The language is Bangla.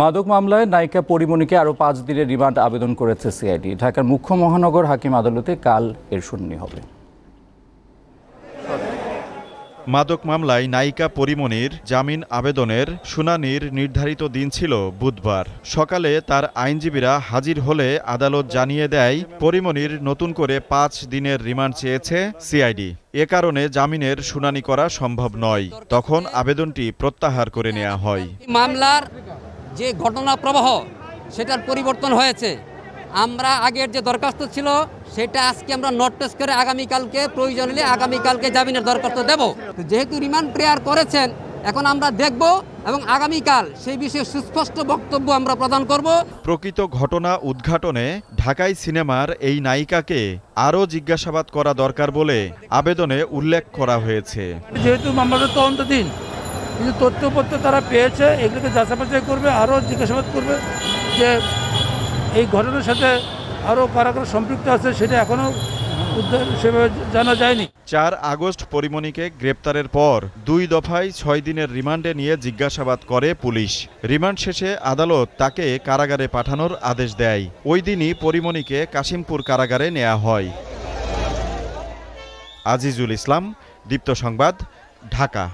মাদক মামলায় নায়িকা পরিমণিকে আরও পাঁচ দিনের রিমান্ড আবেদন করেছে সিআইডি ঢাকার মুখ্য মহানগর হাকিম আদালতে কাল এর শুনানি হবে মাদক মামলায় নায়িকা পরিমণির জামিন আবেদনের শুনানির নির্ধারিত দিন ছিল বুধবার সকালে তার আইনজীবীরা হাজির হলে আদালত জানিয়ে দেয় পরিমণির নতুন করে পাঁচ দিনের রিমান্ড চেয়েছে সিআইডি এ কারণে জামিনের শুনানি করা সম্ভব নয় তখন আবেদনটি প্রত্যাহার করে নেওয়া হয় মামলার যে ঘটনা প্রবাহ সেটার পরিবর্তন হয়েছে আমরা আগের যে দরখাস্ত ছিল সেটা আজকে আমরা নোটিস করে আগামীকালকে প্রয়োজন হলে আগামীকালকে জামিনের দরখাস্ত দেব যেহেতু রিমান্ড প্রেয়ার করেছেন এখন আমরা দেখব এবং আগামীকাল সেই বিষয়ে সুস্পষ্ট বক্তব্য আমরা প্রদান করব প্রকৃত ঘটনা উদ্ঘাটনে ঢাকাই সিনেমার এই নায়িকাকে আরও জিজ্ঞাসাবাদ করা দরকার বলে আবেদনে উল্লেখ করা হয়েছে যেহেতু মামলাটা তদন্তাধীন কিছু তথ্যপত্র তারা পেয়েছে এগুলোকে যাচাই করবে আরও জিজ্ঞাসাবাদ করবে যে এই ঘটনার সাথে আরও কারা কারো সম্পৃক্ত আছে সেটা এখনও উদ্ধার সেভাবে জানা যায়নি চার আগস্ট পরিমণিকে গ্রেপ্তারের পর দুই দফায় ছয় দিনের রিমান্ডে নিয়ে জিজ্ঞাসাবাদ করে পুলিশ রিমান্ড শেষে আদালত তাকে কারাগারে পাঠানোর আদেশ দেয় ওই দিনই পরিমণিকে কাশিমপুর কারাগারে নেওয়া হয় আজিজুল ইসলাম দীপ্ত সংবাদ ঢাকা